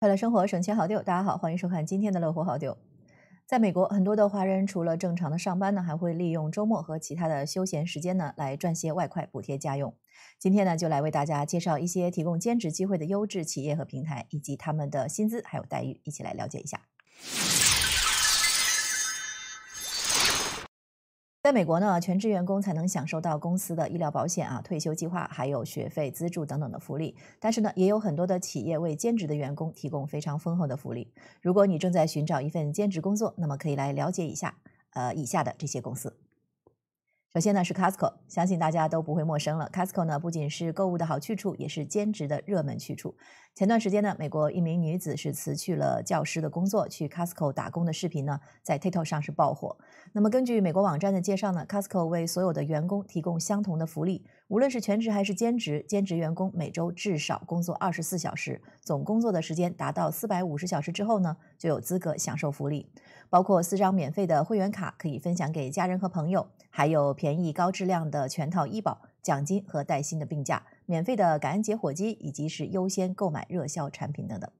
快乐生活，省钱好丢。大家好，欢迎收看今天的《乐活好丢》。在美国，很多的华人除了正常的上班呢，还会利用周末和其他的休闲时间呢，来赚些外快补贴家用。今天呢，就来为大家介绍一些提供兼职机会的优质企业和平台，以及他们的薪资还有待遇，一起来了解一下。在美国呢，全职员工才能享受到公司的医疗保险啊、退休计划、还有学费资助等等的福利。但是呢，也有很多的企业为兼职的员工提供非常丰厚的福利。如果你正在寻找一份兼职工作，那么可以来了解一下呃以下的这些公司。首先呢是 Costco，相信大家都不会陌生了。Costco 呢不仅是购物的好去处，也是兼职的热门去处。前段时间呢，美国一名女子是辞去了教师的工作，去 Costco 打工的视频呢，在 TikTok 上是爆火。那么根据美国网站的介绍呢，Costco 为所有的员工提供相同的福利，无论是全职还是兼职，兼职员工每周至少工作二十四小时，总工作的时间达到四百五十小时之后呢，就有资格享受福利，包括四张免费的会员卡可以分享给家人和朋友，还有便宜高质量的全套医保、奖金和带薪的病假。免费的感恩节火鸡，以及是优先购买热销产品等等。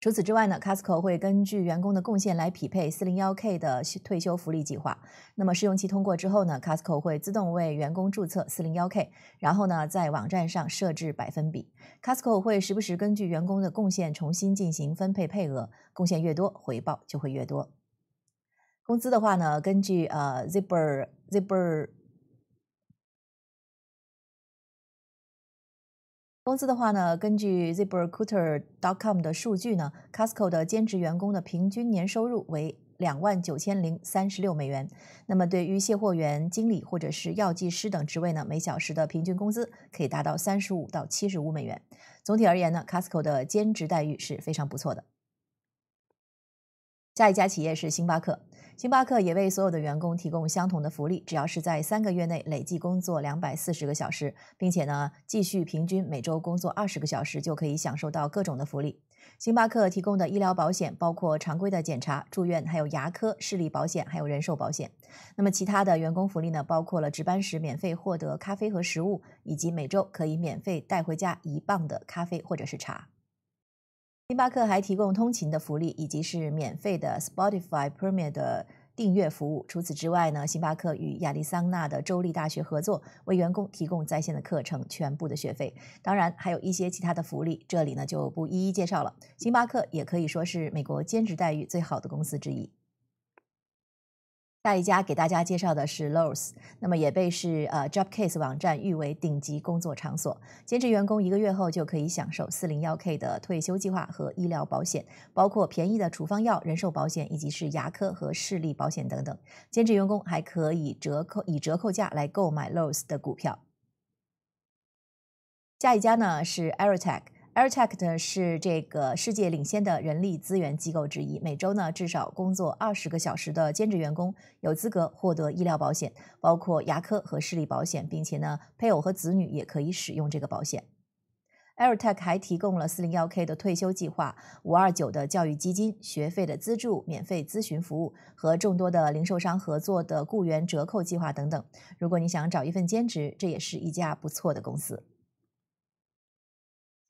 除此之外呢，Casco 会根据员工的贡献来匹配四零幺 K 的退休福利计划。那么试用期通过之后呢，Casco 会自动为员工注册四零幺 K，然后呢在网站上设置百分比。Casco 会时不时根据员工的贡献重新进行分配配额，贡献越多，回报就会越多。工资的话呢，根据呃 Zipper Zipper。工资的话呢，根据 ZipRecruiter.com 的数据呢，Costco 的兼职员工的平均年收入为两万九千零三十六美元。那么，对于卸货员、经理或者是药剂师等职位呢，每小时的平均工资可以达到三十五到七十五美元。总体而言呢，Costco 的兼职待遇是非常不错的。下一家企业是星巴克。星巴克也为所有的员工提供相同的福利，只要是在三个月内累计工作两百四十个小时，并且呢继续平均每周工作二十个小时，就可以享受到各种的福利。星巴克提供的医疗保险包括常规的检查、住院，还有牙科、视力保险，还有人寿保险。那么其他的员工福利呢，包括了值班时免费获得咖啡和食物，以及每周可以免费带回家一磅的咖啡或者是茶。星巴克还提供通勤的福利，以及是免费的 Spotify Premium 的订阅服务。除此之外呢，星巴克与亚利桑那的州立大学合作，为员工提供在线的课程，全部的学费。当然，还有一些其他的福利，这里呢就不一一介绍了。星巴克也可以说是美国兼职待遇最好的公司之一。下一家给大家介绍的是 Loews，那么也被是呃 Jobcase 网站誉为顶级工作场所。兼职员工一个月后就可以享受 401k 的退休计划和医疗保险，包括便宜的处方药、人寿保险以及是牙科和视力保险等等。兼职员工还可以折扣以折扣价来购买 Loews 的股票。下一家呢是 Airtech。Airtech 是这个世界领先的人力资源机构之一。每周呢至少工作二十个小时的兼职员工有资格获得医疗保险，包括牙科和视力保险，并且呢配偶和子女也可以使用这个保险。Airtech 还提供了 401k 的退休计划、529的教育基金、学费的资助、免费咨询服务和众多的零售商合作的雇员折扣计划等等。如果你想找一份兼职，这也是一家不错的公司。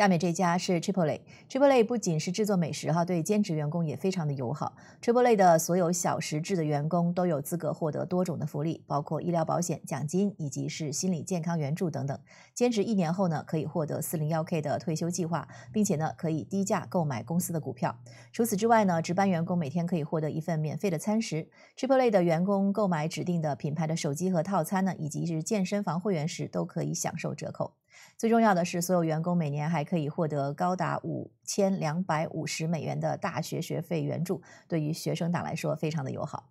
下面这家是 Chipotle，Chipotle 不仅是制作美食哈，对兼职员工也非常的友好。Chipotle 的所有小时制的员工都有资格获得多种的福利，包括医疗保险、奖金以及是心理健康援助等等。兼职一年后呢，可以获得四零幺 K 的退休计划，并且呢可以低价购买公司的股票。除此之外呢，值班员工每天可以获得一份免费的餐食。Chipotle 的员工购买指定的品牌的手机和套餐呢，以及是健身房会员时都可以享受折扣。最重要的是，所有员工每年还可以获得高达五千两百五十美元的大学学费援助，对于学生党来说非常的友好。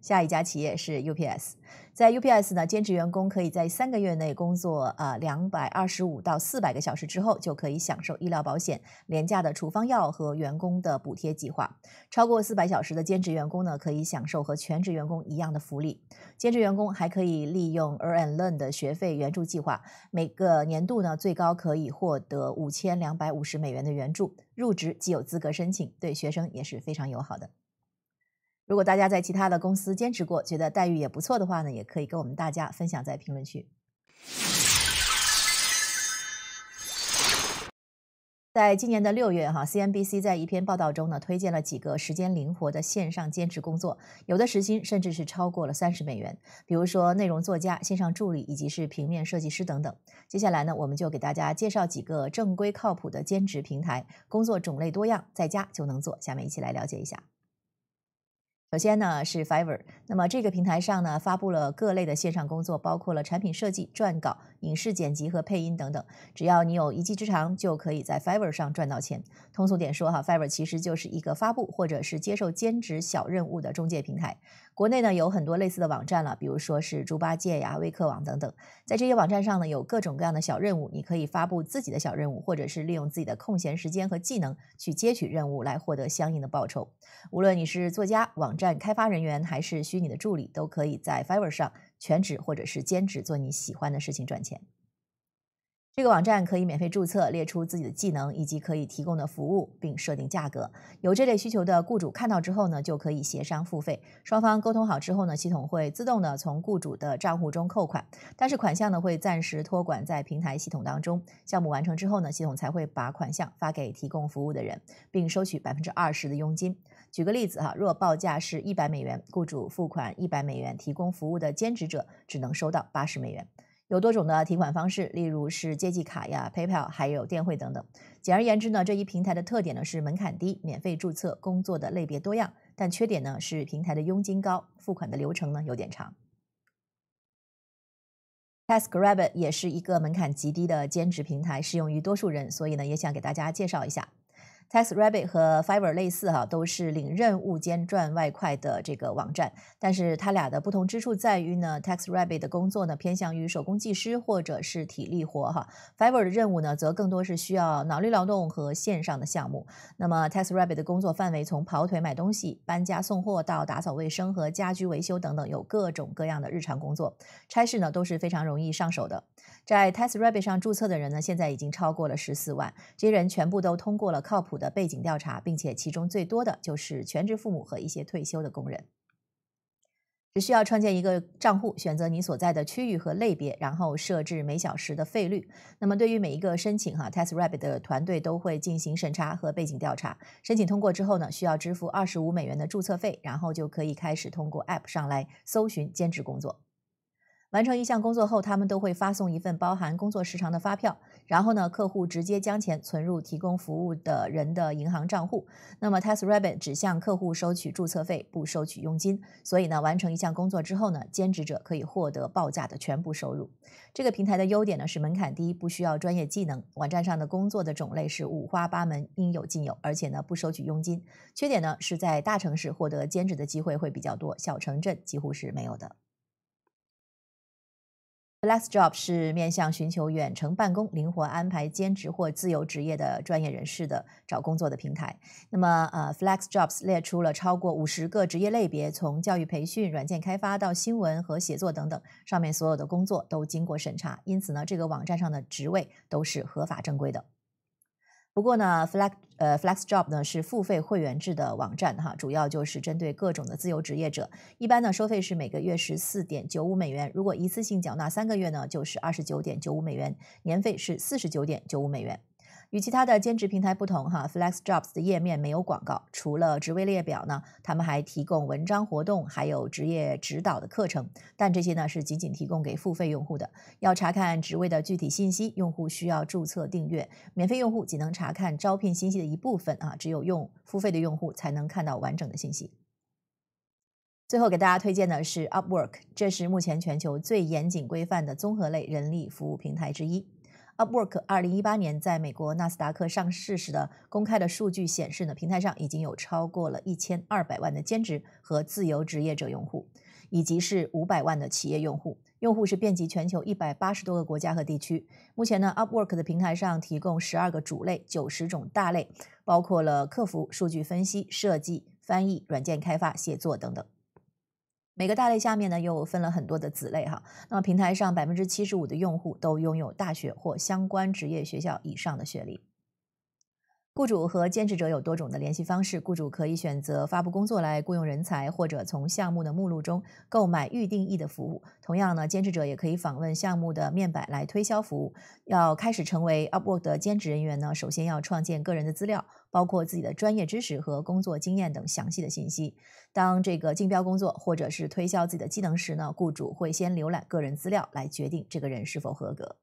下一家企业是 UPS，在 UPS 呢，兼职员工可以在三个月内工作呃两百二十五到四百个小时之后，就可以享受医疗保险、廉价的处方药和员工的补贴计划。超过四百小时的兼职员工呢，可以享受和全职员工一样的福利。兼职员工还可以利用 Earn and Learn 的学费援助计划，每个年度呢，最高可以获得五千两百五十美元的援助。入职即有资格申请，对学生也是非常友好的。如果大家在其他的公司兼职过，觉得待遇也不错的话呢，也可以跟我们大家分享在评论区。在今年的六月，哈，CNBC 在一篇报道中呢，推荐了几个时间灵活的线上兼职工作，有的时薪甚至是超过了三十美元，比如说内容作家、线上助理以及是平面设计师等等。接下来呢，我们就给大家介绍几个正规靠谱的兼职平台，工作种类多样，在家就能做，下面一起来了解一下。首先呢是 Fiverr，那么这个平台上呢发布了各类的线上工作，包括了产品设计、撰稿、影视剪辑和配音等等。只要你有一技之长，就可以在 Fiverr 上赚到钱。通俗点说哈，Fiverr 其实就是一个发布或者是接受兼职小任务的中介平台。国内呢有很多类似的网站了，比如说是猪八戒呀、微课网等等。在这些网站上呢有各种各样的小任务，你可以发布自己的小任务，或者是利用自己的空闲时间和技能去接取任务来获得相应的报酬。无论你是作家网。站开发人员还是虚拟的助理，都可以在 Fiverr 上全职或者是兼职做你喜欢的事情赚钱。这个网站可以免费注册，列出自己的技能以及可以提供的服务，并设定价格。有这类需求的雇主看到之后呢，就可以协商付费。双方沟通好之后呢，系统会自动的从雇主的账户中扣款，但是款项呢会暂时托管在平台系统当中。项目完成之后呢，系统才会把款项发给提供服务的人，并收取百分之二十的佣金。举个例子哈，若报价是一百美元，雇主付款一百美元，提供服务的兼职者只能收到八十美元。有多种的提款方式，例如是借记卡呀、PayPal，还有电汇等等。简而言之呢，这一平台的特点呢是门槛低、免费注册、工作的类别多样，但缺点呢是平台的佣金高、付款的流程呢有点长。TaskRabbit 也是一个门槛极低的兼职平台，适用于多数人，所以呢也想给大家介绍一下。TaxRabbit 和 Fiverr 类似哈，都是领任务兼赚外快的这个网站。但是它俩的不同之处在于呢，TaxRabbit 的工作呢偏向于手工技师或者是体力活哈，Fiverr 的任务呢则更多是需要脑力劳动和线上的项目。那么 TaxRabbit 的工作范围从跑腿买东西、搬家、送货到打扫卫生和家居维修等等，有各种各样的日常工作差事呢都是非常容易上手的。在 t e s t Rabbit 上注册的人呢，现在已经超过了十四万。这些人全部都通过了靠谱的背景调查，并且其中最多的就是全职父母和一些退休的工人。只需要创建一个账户，选择你所在的区域和类别，然后设置每小时的费率。那么对于每一个申请，哈 t e s t Rabbit 的团队都会进行审查和背景调查。申请通过之后呢，需要支付二十五美元的注册费，然后就可以开始通过 App 上来搜寻兼职工作。完成一项工作后，他们都会发送一份包含工作时长的发票，然后呢，客户直接将钱存入提供服务的人的银行账户。那么 t e s t Rabbit 只向客户收取注册费，不收取佣金，所以呢，完成一项工作之后呢，兼职者可以获得报价的全部收入。这个平台的优点呢是门槛低，不需要专业技能，网站上的工作的种类是五花八门，应有尽有，而且呢不收取佣金。缺点呢是在大城市获得兼职的机会会比较多，小城镇几乎是没有的。FlexJobs 是面向寻求远程办公、灵活安排、兼职或自由职业的专业人士的找工作的平台。那么，呃，FlexJobs 列出了超过五十个职业类别，从教育培训、软件开发到新闻和写作等等，上面所有的工作都经过审查，因此呢，这个网站上的职位都是合法正规的。不过呢，Flex 呃，FlexJob 呢是付费会员制的网站哈，主要就是针对各种的自由职业者。一般呢，收费是每个月十四点九五美元，如果一次性缴纳三个月呢，就是二十九点九五美元，年费是四十九点九五美元。与其他的兼职平台不同，哈，FlexJobs 的页面没有广告。除了职位列表呢，他们还提供文章、活动，还有职业指导的课程。但这些呢是仅仅提供给付费用户的。要查看职位的具体信息，用户需要注册订阅。免费用户仅能查看招聘信息的一部分啊，只有用付费的用户才能看到完整的信息。最后给大家推荐的是 Upwork，这是目前全球最严谨规范的综合类人力服务平台之一。Upwork 二零一八年在美国纳斯达克上市时的公开的数据显示呢，平台上已经有超过了一千二百万的兼职和自由职业者用户，以及是五百万的企业用户，用户是遍及全球一百八十多个国家和地区。目前呢，Upwork 的平台上提供十二个主类，九十种大类，包括了客服、数据分析、设计、翻译、软件开发、写作等等。每个大类下面呢又分了很多的子类哈。那么平台上百分之七十五的用户都拥有大学或相关职业学校以上的学历。雇主和兼职者有多种的联系方式。雇主可以选择发布工作来雇佣人才，或者从项目的目录中购买预定义的服务。同样呢，兼职者也可以访问项目的面板来推销服务。要开始成为 Upwork 的兼职人员呢，首先要创建个人的资料，包括自己的专业知识和工作经验等详细的信息。当这个竞标工作或者是推销自己的技能时呢，雇主会先浏览个人资料来决定这个人是否合格。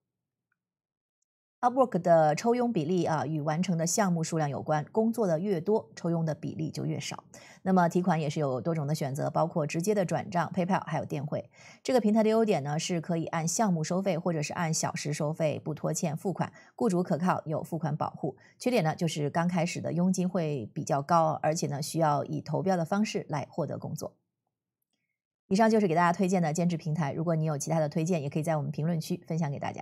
Upwork 的抽佣比例啊，与完成的项目数量有关，工作的越多，抽佣的比例就越少。那么提款也是有多种的选择，包括直接的转账、PayPal 还有电汇。这个平台的优点呢，是可以按项目收费或者是按小时收费，不拖欠付款，雇主可靠，有付款保护。缺点呢，就是刚开始的佣金会比较高，而且呢，需要以投标的方式来获得工作。以上就是给大家推荐的兼职平台，如果你有其他的推荐，也可以在我们评论区分享给大家。